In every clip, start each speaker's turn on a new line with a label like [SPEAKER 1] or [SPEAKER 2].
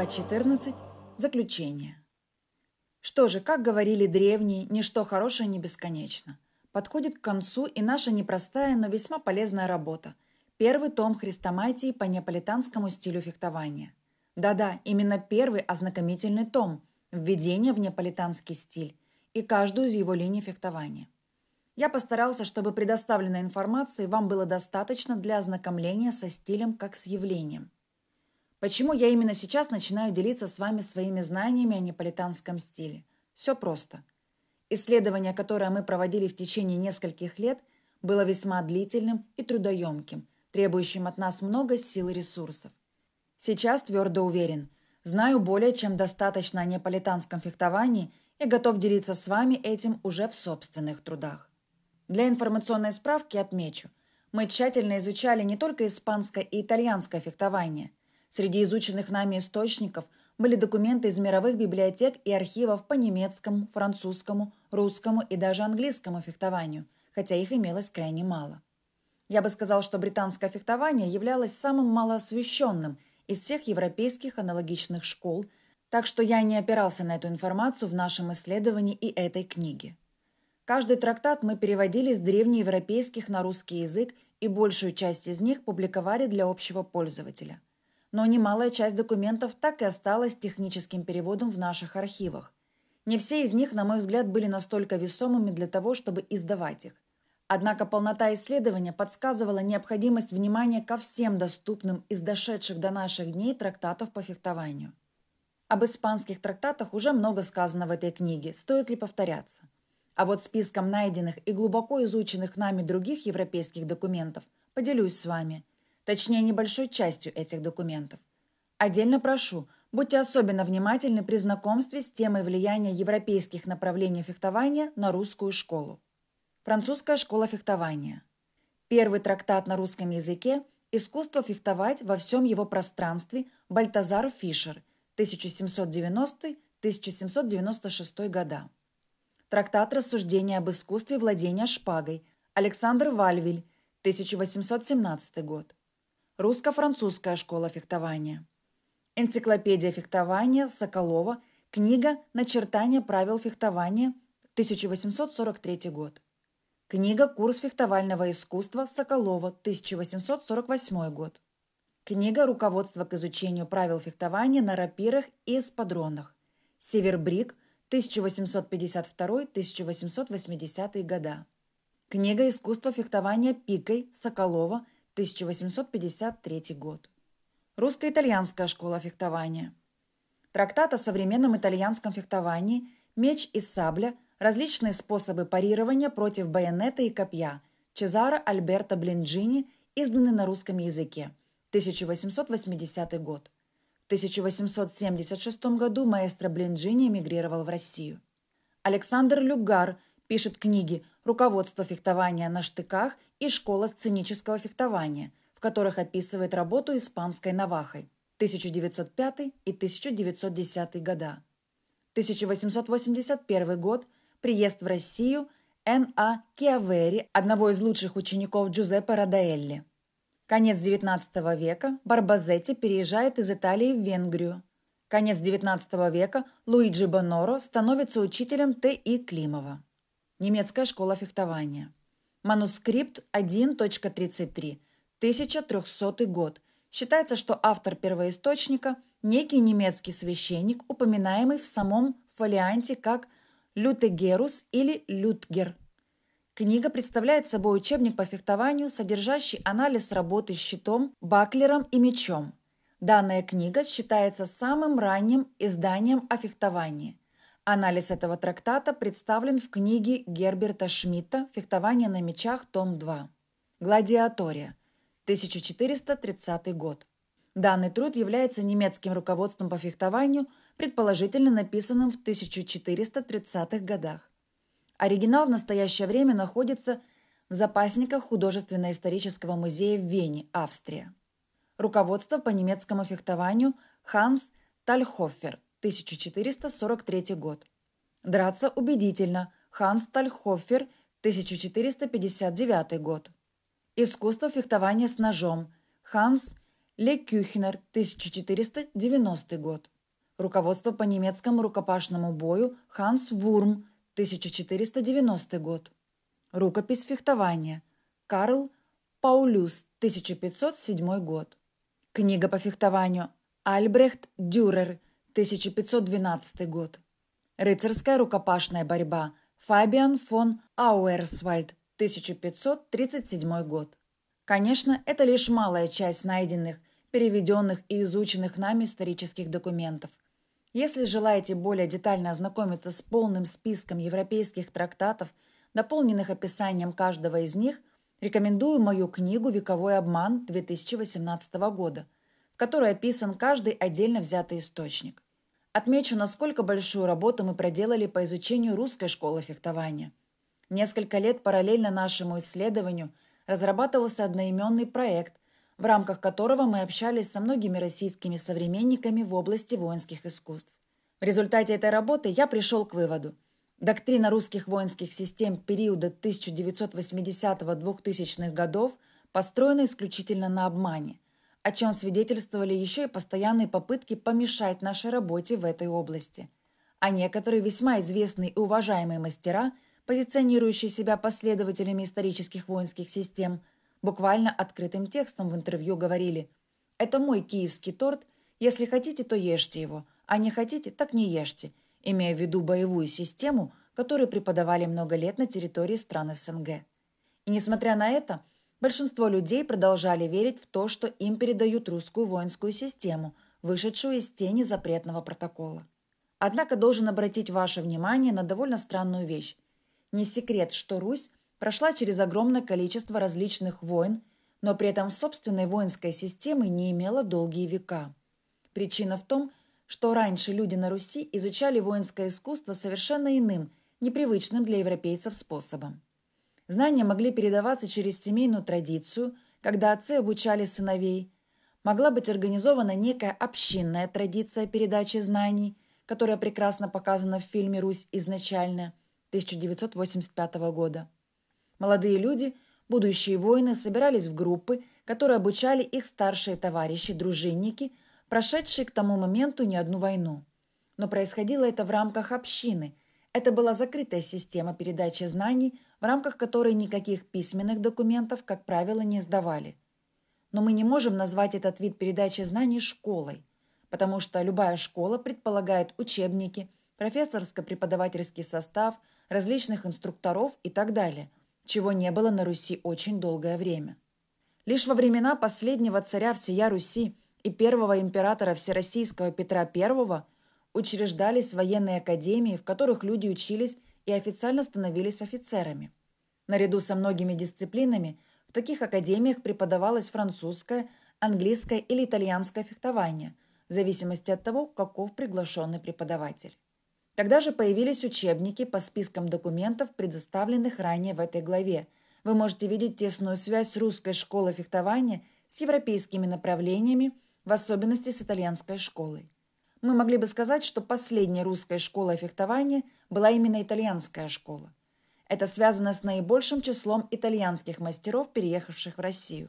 [SPEAKER 1] Глава 14. Заключение. Что же, как говорили древние, ничто хорошее не бесконечно. Подходит к концу и наша непростая, но весьма полезная работа. Первый том Христоматии по неаполитанскому стилю фехтования. Да-да, именно первый ознакомительный том «Введение в неаполитанский стиль» и каждую из его линий фехтования. Я постарался, чтобы предоставленной информации вам было достаточно для ознакомления со стилем как с явлением – Почему я именно сейчас начинаю делиться с вами своими знаниями о неполитанском стиле? Все просто. Исследование, которое мы проводили в течение нескольких лет, было весьма длительным и трудоемким, требующим от нас много сил и ресурсов. Сейчас твердо уверен, знаю более чем достаточно о неполитанском фехтовании и готов делиться с вами этим уже в собственных трудах. Для информационной справки отмечу, мы тщательно изучали не только испанское и итальянское фехтование – Среди изученных нами источников были документы из мировых библиотек и архивов по немецкому, французскому, русскому и даже английскому фехтованию, хотя их имелось крайне мало. Я бы сказал, что британское фехтование являлось самым малоосвещенным из всех европейских аналогичных школ, так что я не опирался на эту информацию в нашем исследовании и этой книге. Каждый трактат мы переводили с древнеевропейских на русский язык и большую часть из них публиковали для общего пользователя – но немалая часть документов так и осталась техническим переводом в наших архивах. Не все из них, на мой взгляд, были настолько весомыми для того, чтобы издавать их. Однако полнота исследования подсказывала необходимость внимания ко всем доступным из дошедших до наших дней трактатов по фехтованию. Об испанских трактатах уже много сказано в этой книге, стоит ли повторяться. А вот списком найденных и глубоко изученных нами других европейских документов поделюсь с вами точнее небольшой частью этих документов. Отдельно прошу, будьте особенно внимательны при знакомстве с темой влияния европейских направлений фехтования на русскую школу. Французская школа фехтования. Первый трактат на русском языке «Искусство фехтовать во всем его пространстве» Бальтазар Фишер, 1790-1796 года. Трактат рассуждения об искусстве владения шпагой» Александр Вальвель, 1817 год. Русско-французская школа фехтования. Энциклопедия фехтования Соколова. Книга «Начертание правил фехтования. 1843 год». Книга «Курс фехтовального искусства» Соколова. 1848 год. Книга «Руководство к изучению правил фехтования на рапирах и эспадронах». Севербрик. 1852-1880 года. Книга «Искусство фехтования Пикой» Соколова – 1853 год. Русско-итальянская школа фехтования. Трактат о современном итальянском фехтовании, меч и сабля, различные способы парирования против байонета и копья Чезаро Альберто Блинджини, изданный на русском языке, 1880 год. В 1876 году маэстро Блинджини эмигрировал в Россию. Александр Люгар пишет книги руководство фехтования на штыках и школа сценического фехтования, в которых описывает работу испанской навахой 1905 и 1910 года. 1881 год – приезд в Россию Н.А. Киавери, одного из лучших учеников Джузеппе Радаэлли. Конец XIX века – Барбазетти переезжает из Италии в Венгрию. Конец XIX века – Луиджи Боноро становится учителем Т.И. Климова. Немецкая школа фехтования. Манускрипт 1.33. 1300 год. Считается, что автор первоисточника – некий немецкий священник, упоминаемый в самом фолианте как Лютегерус или Лютгер. Книга представляет собой учебник по фехтованию, содержащий анализ работы с щитом, баклером и мечом. Данная книга считается самым ранним изданием о фехтовании. Анализ этого трактата представлен в книге Герберта Шмидта «Фехтование на мечах. Том 2». Гладиатория. 1430 год. Данный труд является немецким руководством по фехтованию, предположительно написанным в 1430-х годах. Оригинал в настоящее время находится в запасниках Художественно-исторического музея в Вене, Австрия. Руководство по немецкому фехтованию Ханс Тальхофер – 1443 год. Драться убедительно. Ханс Тальхофер, 1459 год. Искусство фехтования с ножом. Ханс Лекюхнер, 1490 год. Руководство по немецкому рукопашному бою Ханс Вурм, 1490 год. Рукопись фехтования. Карл Паулюс, 1507 год. Книга по фехтованию. Альбрехт Дюрер, 1507 1512 год. Рыцарская рукопашная борьба. Фабиан фон Ауэрсвальд, 1537 год. Конечно, это лишь малая часть найденных, переведенных и изученных нами исторических документов. Если желаете более детально ознакомиться с полным списком европейских трактатов, дополненных описанием каждого из них, рекомендую мою книгу «Вековой обман» 2018 года, в которой описан каждый отдельно взятый источник. Отмечу, насколько большую работу мы проделали по изучению русской школы фехтования. Несколько лет параллельно нашему исследованию разрабатывался одноименный проект, в рамках которого мы общались со многими российскими современниками в области воинских искусств. В результате этой работы я пришел к выводу. Доктрина русских воинских систем периода 1980-2000-х годов построена исключительно на обмане – о чем свидетельствовали еще и постоянные попытки помешать нашей работе в этой области. А некоторые весьма известные и уважаемые мастера, позиционирующие себя последователями исторических воинских систем, буквально открытым текстом в интервью говорили «Это мой киевский торт, если хотите, то ешьте его, а не хотите, так не ешьте», имея в виду боевую систему, которую преподавали много лет на территории стран СНГ. И несмотря на это – большинство людей продолжали верить в то, что им передают русскую воинскую систему, вышедшую из тени запретного протокола. Однако должен обратить ваше внимание на довольно странную вещь. Не секрет, что Русь прошла через огромное количество различных войн, но при этом собственной воинской системы не имела долгие века. Причина в том, что раньше люди на Руси изучали воинское искусство совершенно иным, непривычным для европейцев способом. Знания могли передаваться через семейную традицию, когда отцы обучали сыновей. Могла быть организована некая общинная традиция передачи знаний, которая прекрасно показана в фильме «Русь изначально» 1985 года. Молодые люди, будущие воины, собирались в группы, которые обучали их старшие товарищи, дружинники, прошедшие к тому моменту не одну войну. Но происходило это в рамках общины. Это была закрытая система передачи знаний – в рамках которой никаких письменных документов, как правило, не сдавали. Но мы не можем назвать этот вид передачи знаний школой, потому что любая школа предполагает учебники, профессорско-преподавательский состав, различных инструкторов и так далее, чего не было на Руси очень долгое время. Лишь во времена последнего царя всея Руси и первого императора Всероссийского Петра I учреждались военные академии, в которых люди учились и официально становились офицерами. Наряду со многими дисциплинами в таких академиях преподавалось французское, английское или итальянское фехтование, в зависимости от того, каков приглашенный преподаватель. Тогда же появились учебники по спискам документов, предоставленных ранее в этой главе. Вы можете видеть тесную связь русской школы фехтования с европейскими направлениями, в особенности с итальянской школой мы могли бы сказать, что последняя русская школа фехтования была именно итальянская школа. Это связано с наибольшим числом итальянских мастеров, переехавших в Россию.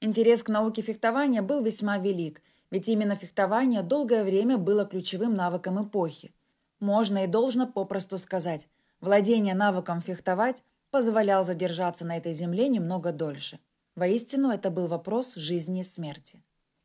[SPEAKER 1] Интерес к науке фехтования был весьма велик, ведь именно фехтование долгое время было ключевым навыком эпохи. Можно и должно попросту сказать, владение навыком фехтовать позволял задержаться на этой земле немного дольше. Воистину, это был вопрос жизни и смерти.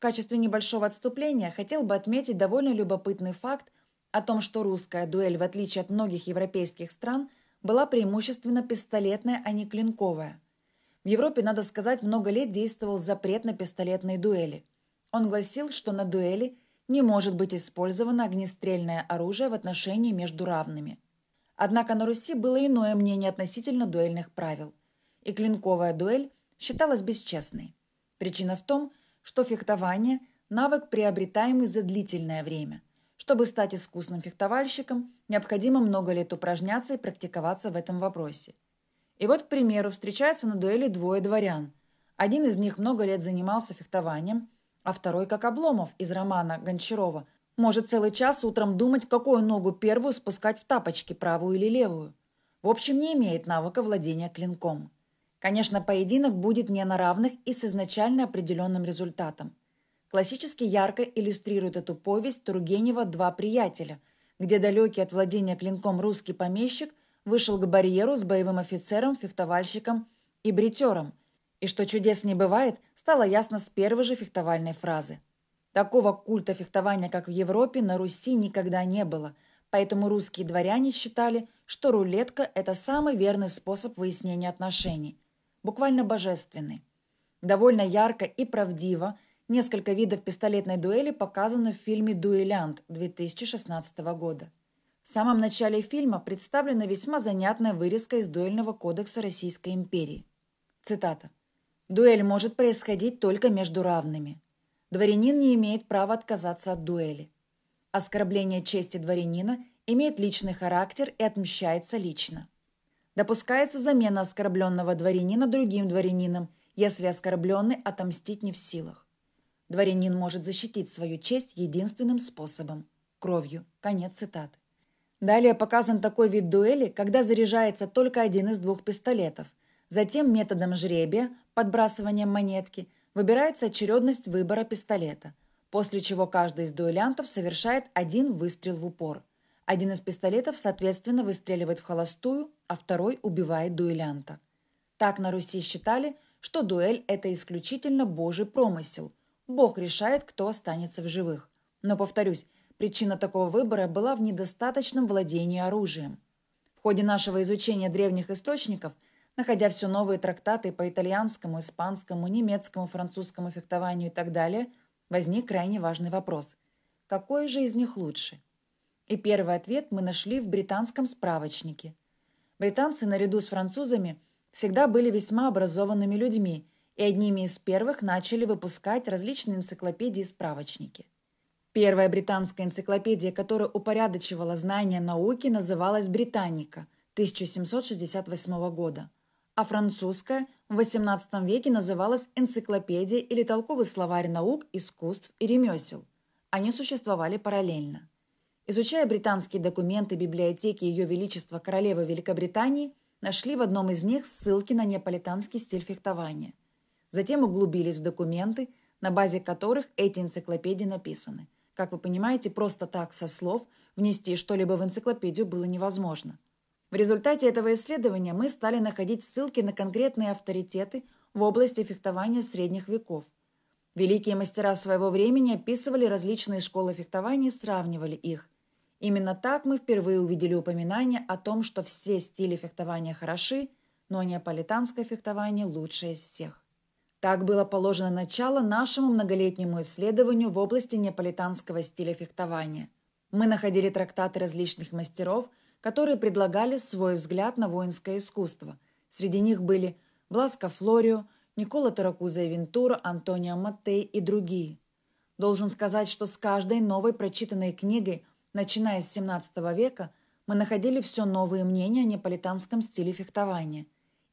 [SPEAKER 1] В качестве небольшого отступления хотел бы отметить довольно любопытный факт о том, что русская дуэль, в отличие от многих европейских стран, была преимущественно пистолетная, а не клинковая. В Европе, надо сказать, много лет действовал запрет на пистолетные дуэли. Он гласил, что на дуэли не может быть использовано огнестрельное оружие в отношении между равными. Однако на Руси было иное мнение относительно дуэльных правил, и клинковая дуэль считалась бесчестной. Причина в том, что что фехтование – навык, приобретаемый за длительное время. Чтобы стать искусным фехтовальщиком, необходимо много лет упражняться и практиковаться в этом вопросе. И вот, к примеру, встречаются на дуэли двое дворян. Один из них много лет занимался фехтованием, а второй, как Обломов из романа Гончарова, может целый час утром думать, какую ногу первую спускать в тапочки, правую или левую. В общем, не имеет навыка владения клинком. Конечно, поединок будет не на равных и с изначально определенным результатом. Классически ярко иллюстрирует эту повесть Тургенева «Два приятеля», где далекий от владения клинком русский помещик вышел к барьеру с боевым офицером, фехтовальщиком и бритером. И что чудес не бывает, стало ясно с первой же фехтовальной фразы. Такого культа фехтования, как в Европе, на Руси никогда не было, поэтому русские дворяне считали, что рулетка – это самый верный способ выяснения отношений – буквально божественный. Довольно ярко и правдиво несколько видов пистолетной дуэли показаны в фильме «Дуэлянт» 2016 года. В самом начале фильма представлена весьма занятная вырезка из дуэльного кодекса Российской империи. Цитата. «Дуэль может происходить только между равными. Дворянин не имеет права отказаться от дуэли. Оскорбление чести дворянина имеет личный характер и отмщается лично. Допускается замена оскорбленного дворянина другим дворянином, если оскорбленный отомстить не в силах. Дворянин может защитить свою честь единственным способом – кровью. Конец цитаты. Далее показан такой вид дуэли, когда заряжается только один из двух пистолетов. Затем методом жребия, подбрасыванием монетки, выбирается очередность выбора пистолета, после чего каждый из дуэлянтов совершает один выстрел в упор – один из пистолетов, соответственно, выстреливает в холостую, а второй убивает дуэлянта. Так на Руси считали, что дуэль – это исключительно божий промысел. Бог решает, кто останется в живых. Но, повторюсь, причина такого выбора была в недостаточном владении оружием. В ходе нашего изучения древних источников, находя все новые трактаты по итальянскому, испанскому, немецкому, французскому фехтованию и так далее, возник крайне важный вопрос. Какой же из них лучше – и первый ответ мы нашли в британском справочнике. Британцы наряду с французами всегда были весьма образованными людьми и одними из первых начали выпускать различные энциклопедии и справочники. Первая британская энциклопедия, которая упорядочивала знания науки, называлась «Британика» 1768 года, а французская в XVIII веке называлась «Энциклопедия» или «Толковый словарь наук, искусств и ремесел». Они существовали параллельно изучая британские документы библиотеки Ее Величества Королевы Великобритании, нашли в одном из них ссылки на неаполитанский стиль фехтования. Затем углубились в документы, на базе которых эти энциклопедии написаны. Как вы понимаете, просто так, со слов, внести что-либо в энциклопедию было невозможно. В результате этого исследования мы стали находить ссылки на конкретные авторитеты в области фехтования средних веков – Великие мастера своего времени описывали различные школы фехтования и сравнивали их. Именно так мы впервые увидели упоминание о том, что все стили фехтования хороши, но неаполитанское фехтование лучшее из всех. Так было положено начало нашему многолетнему исследованию в области неаполитанского стиля фехтования. Мы находили трактаты различных мастеров, которые предлагали свой взгляд на воинское искусство. Среди них были Бласко Флорио – Никола Таракуза и Вентура, Антонио Маттей и другие. Должен сказать, что с каждой новой прочитанной книгой, начиная с XVII века, мы находили все новые мнения о неаполитанском стиле фехтования.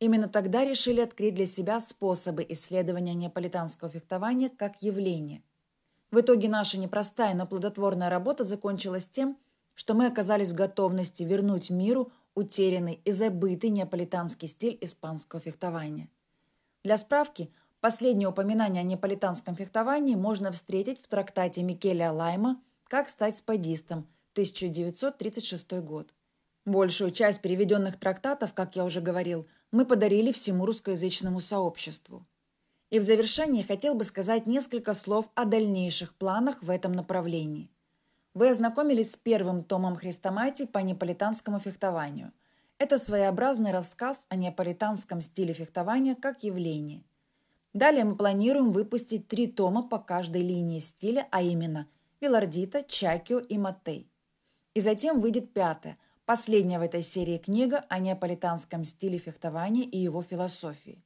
[SPEAKER 1] Именно тогда решили открыть для себя способы исследования неаполитанского фехтования как явления. В итоге наша непростая, но плодотворная работа закончилась тем, что мы оказались в готовности вернуть миру утерянный и забытый неаполитанский стиль испанского фехтования. Для справки, последнее упоминание о неполитанском фехтовании можно встретить в трактате Микеля Лайма «Как стать спадистом» 1936 год. Большую часть переведенных трактатов, как я уже говорил, мы подарили всему русскоязычному сообществу. И в завершении хотел бы сказать несколько слов о дальнейших планах в этом направлении. Вы ознакомились с первым томом Христоматии по неполитанскому фехтованию – это своеобразный рассказ о неаполитанском стиле фехтования как явлении. Далее мы планируем выпустить три тома по каждой линии стиля, а именно Вилардита, Чакио и Матей, И затем выйдет пятая, последняя в этой серии книга о неаполитанском стиле фехтования и его философии.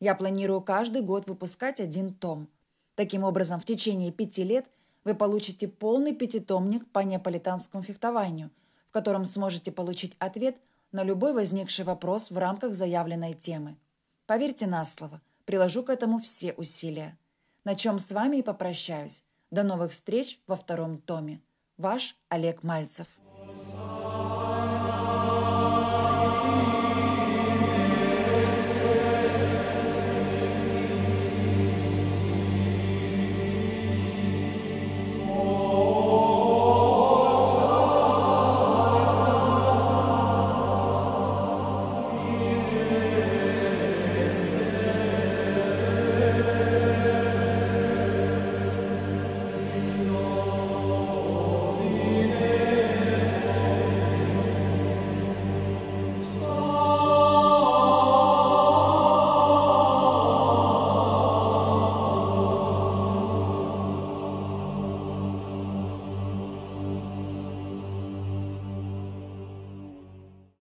[SPEAKER 1] Я планирую каждый год выпускать один том. Таким образом, в течение пяти лет вы получите полный пятитомник по неаполитанскому фехтованию, в котором сможете получить ответ – на любой возникший вопрос в рамках заявленной темы. Поверьте на слово, приложу к этому все усилия. На чем с вами и попрощаюсь. До новых встреч во втором томе. Ваш Олег Мальцев.